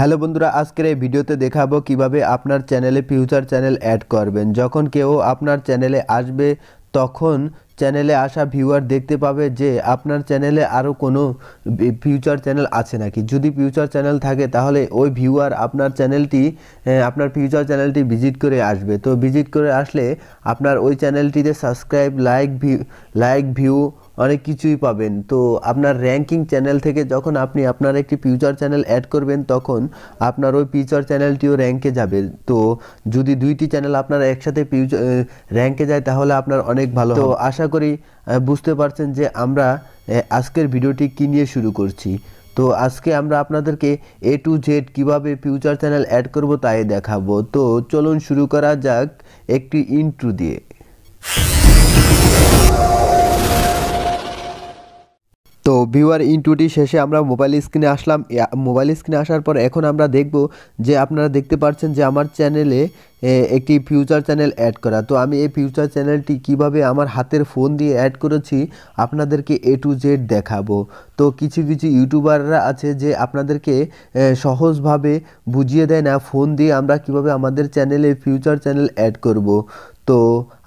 hello বন্ধুরা আজকের এই ভিডিওতে দেখাবো কিভাবে আপনার চ্যানেলে ফিউচার চ্যানেল অ্যাড করবেন যখন কেউ আপনার চ্যানেলে আসবে তখন চ্যানেলে আসা ভিউয়ার দেখতে পাবে যে আপনার চ্যানেলে আরও কোনো ফিউচার চ্যানেল আছে নাকি যদি ফিউচার চ্যানেল থাকে তাহলে ওই ভিউয়ার আপনার চ্যানেলটি আপনার ফিউচার চ্যানেলটি ভিজিট করে আসবে তো ভিজিট করে আসলে আপনার ওই চ্যানেলটিতে subscribe like view like view অনেক কিছুই পাবেন তো আপনার র্যাঙ্কিং চ্যানেল থেকে যখন আপনি আপনার একটি ফিউচার চ্যানেল অ্যাড করবেন তখন আপনার ওই ফিউচার চ্যানেলটিও র্যাঙ্কে যাবে তো যদি দুইটি চ্যানেল আপনার একসাথে ফিউচার র্যাঙ্কে যায় তাহলে আপনার অনেক ভালো তো আশা করি বুঝতে পারছেন যে আমরা আজকের ভিডিওটি কী নিয়ে শুরু করছি তো আজকে আমরা আপনাদেরকে এ টু জেড কীভাবে ফিউচার চ্যানেল অ্যাড করব তাই দেখাবো তো চলুন শুরু করা যাক একটি ইন্ট্রু দিয়ে তো ভিউয়ার ইনটুটি শেষে আমরা মোবাইল স্ক্রিনে আসলাম মোবাইল স্ক্রিনে আসার পর এখন আমরা দেখব যে আপনারা দেখতে পাচ্ছেন যে আমার চ্যানেলে একটি ফিউচার চ্যানেল অ্যাড করা তো আমি এই ফিউচার চ্যানেলটি কিভাবে আমার হাতের ফোন দিয়ে অ্যাড করেছি আপনাদেরকে এ টু জেড দেখাবো তো কিছু কিছু ইউটিউবাররা আছে যে আপনাদেরকে সহজভাবে বুঝিয়ে দেয় না ফোন দিয়ে আমরা কিভাবে আমাদের চ্যানেলে ফিউচার চ্যানেল অ্যাড করব তো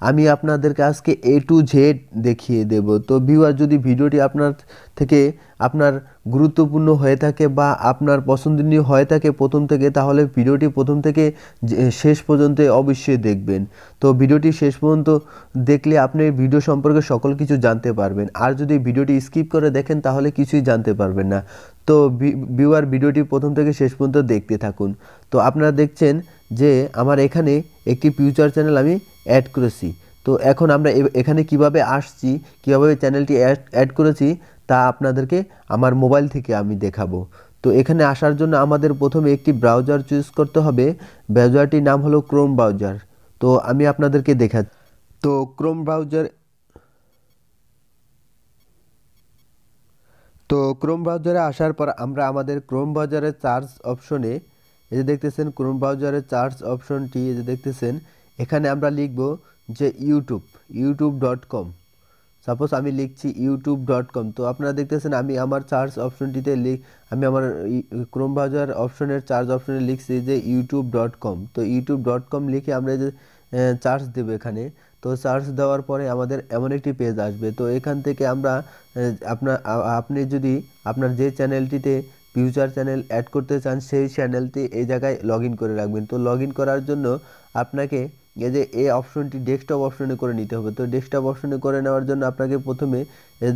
আমি আপনাদেরকে আজকে এ টু জেড দেখিয়ে দেব তো ভিউয়ার যদি ভিডিওটি আপনার থেকে আপনার গুরুত্বপূর্ণ হয়ে থাকে বা আপনার পছন্দনীয় হয়ে থাকে প্রথম থেকে তাহলে ভিডিওটি প্রথম থেকে শেষ পর্যন্ত অবশ্যই দেখবেন তো ভিডিওটি শেষ পর্যন্ত দেখলে আপনি ভিডিও সম্পর্কে সকল কিছু জানতে পারবেন আর যদি ভিডিওটি স্কিপ করে দেখেন তাহলে কিছুই জানতে পারবেন না তো ভিউয়ার ভিডিওটি প্রথম থেকে শেষ পর্যন্ত দেখতে থাকুন তো আপনারা দেখছেন যে আমার এখানে একটি ফিউচার চ্যানেল আমি অ্যাড করেছি তো এখন আমরা এখানে কিভাবে আসছি কিভাবে চ্যানেলটি অ্যাড অ্যাড করেছি তা আপনাদেরকে আমার মোবাইল থেকে আমি দেখাবো তো এখানে আসার জন্য আমাদের প্রথমে একটি ব্রাউজার চুজ করতে হবে ব্রাউজারটির নাম হলো ক্রোম ব্রাউজার তো আমি আপনাদেরকে দেখা তো ক্রোম ব্রাউজার তো ক্রোম ব্রাউজারে আসার পর আমরা আমাদের ক্রোম ব্রাউজারের চার্জ অপশনে এই যে দেখতেছেন ক্রোম ব্রাউজারে চার্জ অপশনটি এই যে দেখতেছেন এখানে আমরা লিখব যে YouTube YouTube dot com suppose আমি লিখছি ইউটিউব ডট কম তো আপনারা দেখতেছেন আমি আমার চার্জ অপশনটিতে লিখ আমি আমার ক্রোম ব্রাউজার অপশনের চার্জ অপশনে লিখছি যে ইউটিউব ডট কম তো ইউটিউব ডট কম লিখে আমরা যে চার্জ দেবো এখানে তো চার্জ দেওয়ার পরে আমাদের এমন একটি পেজ আসবে তো এখান থেকে আমরা আপনার আপনি যদি আপনার যে চ্যানেলটিতে ফিউচার চ্যানেল অ্যাড করতে চান সেই চ্যানেলটি এই জায়গায় লগ করে রাখবেন তো লগ করার জন্য আপনাকে এই যে এই অপশনটি ডেস্কটপ অপশনে করে নিতে হবে তো ডেস্কটপ অপশনে করে নেওয়ার জন্য আপনাকে প্রথমে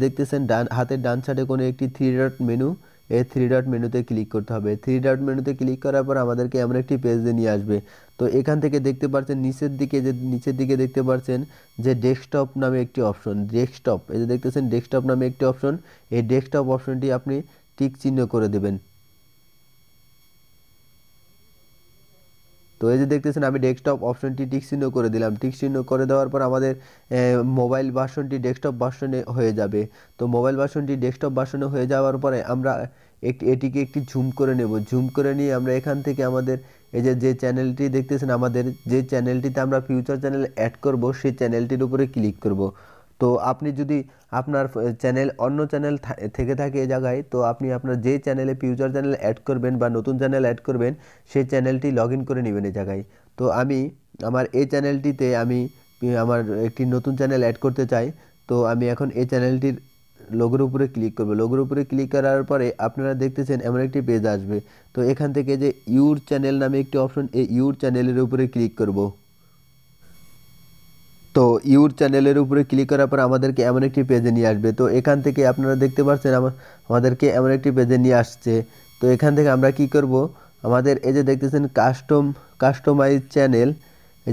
দেখতেছেন ডান হাতের ডান সাইডে কোনো একটি থ্রি ডট মেনু এই থ্রি ডট মেনুতে ক্লিক করতে হবে থ্রি ডট মেনুতে ক্লিক করার পর আমাদেরকে এমন একটি পেজে নিয়ে আসবে তো এখান থেকে দেখতে পাচ্ছেন নিচের দিকে যে নিচের দিকে দেখতে পাচ্ছেন যে ডেস্কটপ নামে একটি অপশন ডেস্কটপ এই যে দেখতেছেন ডেস্কটপ নামে একটি অপশন এই ডেস্কটপ অপশনটি আপনি টিক চিহ্ন করে দেবেন তো এই যে দেখতেছেন আমি ডেস্কটপ অপশনটি টিক চিহ্ন করে দিলাম টিক চিহ্ন করে দেওয়ার পর আমাদের মোবাইল বাসনটি ডেস্কটপ বাসনে হয়ে যাবে তো মোবাইল বাসনটি ডেস্কটপ বাসনে হয়ে যাওয়ার পরে আমরা একটি এটিকে একটি ঝুম করে নেব ঝুম করে নিয়ে আমরা এখান থেকে আমাদের এই যে যে চ্যানেলটি দেখতেছেন আমাদের যে চ্যানেলটিতে আমরা ফিউচার চ্যানেল অ্যাড করব সেই চ্যানেলটির উপরে ক্লিক করব তো আপনি যদি আপনার চ্যানেল অন্য চ্যানেল থেকে থাকে এ জায়গায় তো আপনি আপনার যে চ্যানেলে ফিউচার চ্যানেল অ্যাড করবেন বা নতুন চ্যানেল অ্যাড করবেন সেই চ্যানেলটি লগ করে নেবেন এই জায়গায় তো আমি আমার এই চ্যানেলটিতে আমি আমার একটি নতুন চ্যানেল অ্যাড করতে চাই তো আমি এখন এই চ্যানেলটির লোগোর উপরে ক্লিক করবো লোগোর উপরে ক্লিক করার পরে আপনারা দেখতেছেন এমন একটি পেজ আসবে তো এখান থেকে যে ইউর চ্যানেল নামে একটি অপশন এই ইউর চ্যানেলের উপরে ক্লিক করবো তো ইউর চ্যানেলের উপরে ক্লিক করার পর আমাদেরকে এমন একটি পেজে নিয়ে আসবে তো এখান থেকে আপনারা দেখতে পাচ্ছেন আমাদেরকে এমন একটি পেজে নিয়ে আসছে তো এখান থেকে আমরা কি করব আমাদের এই যে দেখতেছেন কাস্টম কাস্টমাইজ চ্যানেল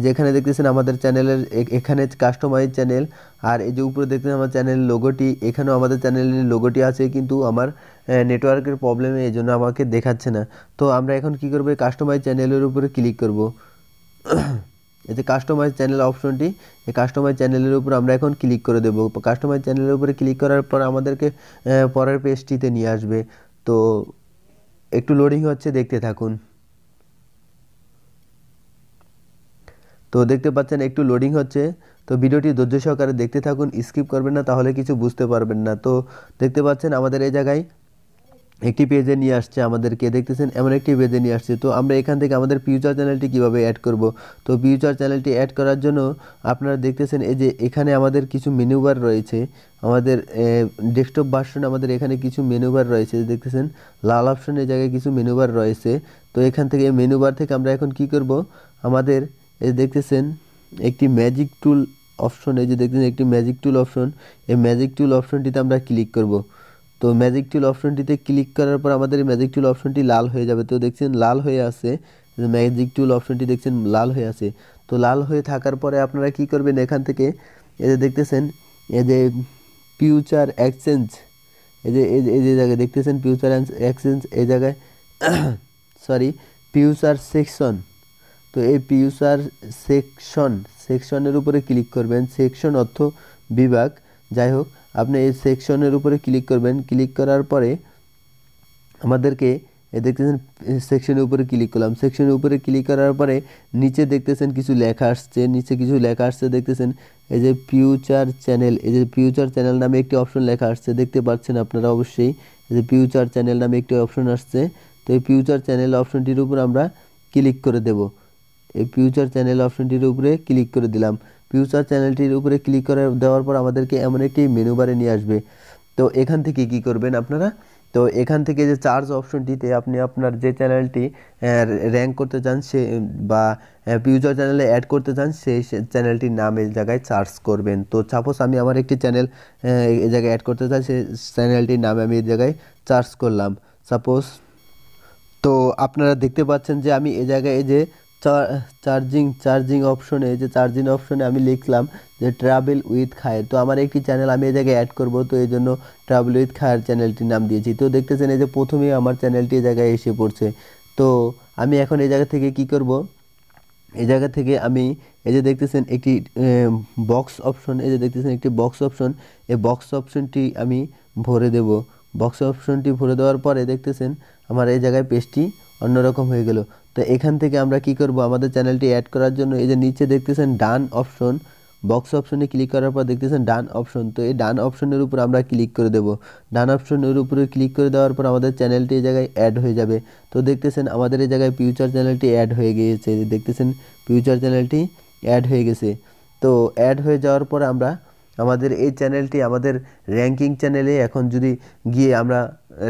যেখানে দেখতেছেন আমাদের চ্যানেলের এখানে কাস্টমাইজ চ্যানেল আর এই যে উপরে দেখতেছেন আমার চ্যানেলের লোগোটি এখানেও আমাদের চ্যানেলের লোগোটি আছে কিন্তু আমার নেটওয়ার্কের প্রবলেমে এই জন্য আমাকে দেখাচ্ছে না তো আমরা এখন কি করবো কাস্টমাইজ চ্যানেলের উপরে ক্লিক করব এই যে কাস্টমাইজ চ্যানেল অপশনটি এই কাস্টমাইজ চ্যানেলের উপর আমরা এখন ক্লিক করে দেবো কাস্টমাইজ চ্যানেলের উপরে ক্লিক করার পর আমাদেরকে পরের পেজটিতে নিয়ে আসবে তো একটু লোডিং হচ্ছে দেখতে থাকুন তো দেখতে পাচ্ছেন একটু লোডিং হচ্ছে তো ভিডিওটি ধৈর্য সহকারে দেখতে থাকুন স্কিপ করবেন না তাহলে কিছু বুঝতে পারবেন না তো দেখতে পাচ্ছেন আমাদের এই জায়গায় একটি পেজে নিয়ে আসছে আমাদেরকে দেখতেছেন এমন একটি পেজে নিয়ে আসছে তো আমরা এখান থেকে আমাদের ফিউচার চ্যানেলটি কিভাবে অ্যাড করব তো ফিউচার চ্যানেলটি অ্যাড করার জন্য আপনারা দেখতেছেন এই যে এখানে আমাদের কিছু মেনুবার রয়েছে আমাদের ডেস্কটপ ভার্সন আমাদের এখানে কিছু মেনুবার রয়েছে দেখতেছেন লাল অপশনের জায়গায় কিছু মেনুবার রয়েছে তো এখান থেকে মেনুবার থেকে আমরা এখন কি করব আমাদের এই দেখতেছেন একটি ম্যাজিক টুল অপশন এই যে দেখতেছেন একটি ম্যাজিক টুল অপশন এই ম্যাজিক টুল অপশনটিতে আমরা ক্লিক করব তো ম্যাজিক টুল অপশনটিতে ক্লিক করার পর আমাদের ম্যাজিক টুল অপশনটি লাল হয়ে যাবে তো দেখছেন লাল হয়ে আছে ম্যাজিক টুল অপশনটি দেখছেন লাল হয়ে আছে তো লাল হয়ে থাকার পরে আপনারা কি করবেন এখান থেকে এই যে দেখতেছেন এই যে ফিউচার এক্সচেঞ্জ এই যে এই যে জায়গায় দেখতেছেন ফিউচার এক্সচেঞ্জ এই জায়গায় সরি ফিউচার সেকশন তো এই পিউচার সেকশন সেকশনের উপরে ক্লিক করবেন সেকশন অর্থ বিভাগ যাই হোক আপনি এই সেকশনের উপরে ক্লিক করবেন ক্লিক করার পরে আমাদেরকে দেখতেছেন সেকশনের উপরে ক্লিক করলাম সেকশনের উপরে ক্লিক করার পরে নিচে দেখতেছেন কিছু লেখা আসছে নিচে কিছু লেখা আসছে দেখতেছেন এই যে ফিউচার চ্যানেল এই যে ফিউচার চ্যানেল নামে একটি অপশন লেখা আসছে দেখতে পাচ্ছেন আপনারা অবশ্যই এই যে ফিউচার চ্যানেল নামে একটি অপশন আসছে তো এই ফিউচার চ্যানেল অপশনটির উপর আমরা ক্লিক করে দেব এই ফিউচার চ্যানেল অপশনটির উপরে ক্লিক করে দিলাম ফিউচার চ্যানেলটির উপরে ক্লিক করে দেওয়ার পর আমাদেরকে এমন একটি মেনু বারে নিয়ে আসবে তো এখান থেকে কি করবেন আপনারা তো এখান থেকে যে চার্জ অপশনটিতে আপনি আপনার যে চ্যানেলটি র্যাঙ্ক করতে চান সে বা ফিউচার চ্যানেলে অ্যাড করতে চান সেই চ্যানেলটির নামের জায়গায় চার্জ করবেন তো সাপোজ আমি আমার একটি চ্যানেল এই জায়গায় অ্যাড করতে চাই সেই চ্যানেলটির নামে আমি এই জায়গায় চার্জ করলাম সাপোজ তো আপনারা দেখতে পাচ্ছেন যে আমি এ জায়গায় যে চার্জিং চার্জিং অপশনে যে চার্জিং অপশনে আমি লিখলাম যে ট্রাভেল উইথ খায়ের তো আমার একটি চ্যানেল আমি এই জায়গায় অ্যাড করবো তো এই জন্য ট্রাভেল উইথ খায়ের চ্যানেলটির নাম দিয়েছি তো দেখতেছেন এই যে প্রথমেই আমার চ্যানেলটি এই জায়গায় এসে পড়ছে তো আমি এখন এই জায়গা থেকে কি করব এই জায়গা থেকে আমি এই যে দেখতেছেন একটি বক্স অপশন এই যে দেখতেছেন একটি বক্স অপশন এই বক্স অপশনটি আমি ভরে দেব বক্স অপশনটি ভরে দেওয়ার পরে দেখতেছেন আমার এই জায়গায় পেজটি অন্যরকম হয়ে গেল তো এখান থেকে আমরা কি করব আমাদের চ্যানেলটি অ্যাড করার জন্য এই যে নিচে দেখতেছেন ডান অপশন বক্স অপশনে ক্লিক করার পর দেখতেছেন ডান অপশন তো এই ডান অপশনের উপর আমরা ক্লিক করে দেব ডান অপশনের উপরে ক্লিক করে দেওয়ার পর আমাদের চ্যানেলটি এই জায়গায় অ্যাড হয়ে যাবে তো দেখতেছেন আমাদের এই জায়গায় ফিউচার চ্যানেলটি অ্যাড হয়ে গিয়েছে দেখতেছেন ফিউচার চ্যানেলটি অ্যাড হয়ে গেছে তো অ্যাড হয়ে যাওয়ার পর আমরা আমাদের এই চ্যানেলটি আমাদের র্যাঙ্কিং চ্যানেলে এখন যদি গিয়ে আমরা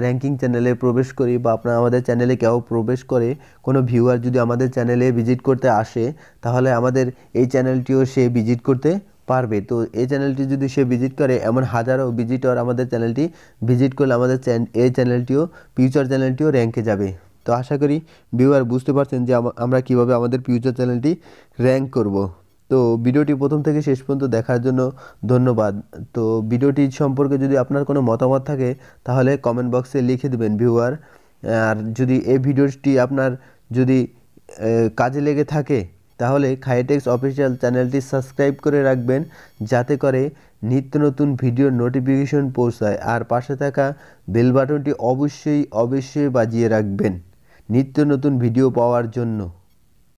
র্যাঙ্কিং চ্যানেলে প্রবেশ করি বা আপনার আমাদের চ্যানেলে কেউ প্রবেশ করে কোনো ভিউয়ার যদি আমাদের চ্যানেলে ভিজিট করতে আসে তাহলে আমাদের এই চ্যানেলটিও সে ভিজিট করতে পারবে তো এই চ্যানেলটি যদি সে ভিজিট করে এমন হাজারো ভিজিটর আমাদের চ্যানেলটি ভিজিট করলে আমাদের এই চ্যানেলটিও ফিউচার চ্যানেলটিও র্যাঙ্কে যাবে তো আশা করি ভিউয়ার বুঝতে পারছেন যে আমরা কিভাবে আমাদের ফিউচার চ্যানেলটি র্যাঙ্ক করব তো ভিডিওটি প্রথম থেকে শেষ পর্যন্ত দেখার জন্য ধন্যবাদ তো ভিডিওটি সম্পর্কে যদি আপনার কোনো মতামত থাকে তাহলে কমেন্ট বক্সে লিখে দেবেন ভিউয়ার আর যদি এই ভিডিওটি আপনার যদি কাজে লেগে থাকে তাহলে খাইটেক্স অফিসিয়াল চ্যানেলটি সাবস্ক্রাইব করে রাখবেন যাতে করে নিত্য নতুন ভিডিওর নোটিফিকেশন পৌঁছায় আর পাশে থাকা বেল বাটনটি অবশ্যই অবশ্যই বাজিয়ে রাখবেন নিত্য নতুন ভিডিও পাওয়ার জন্য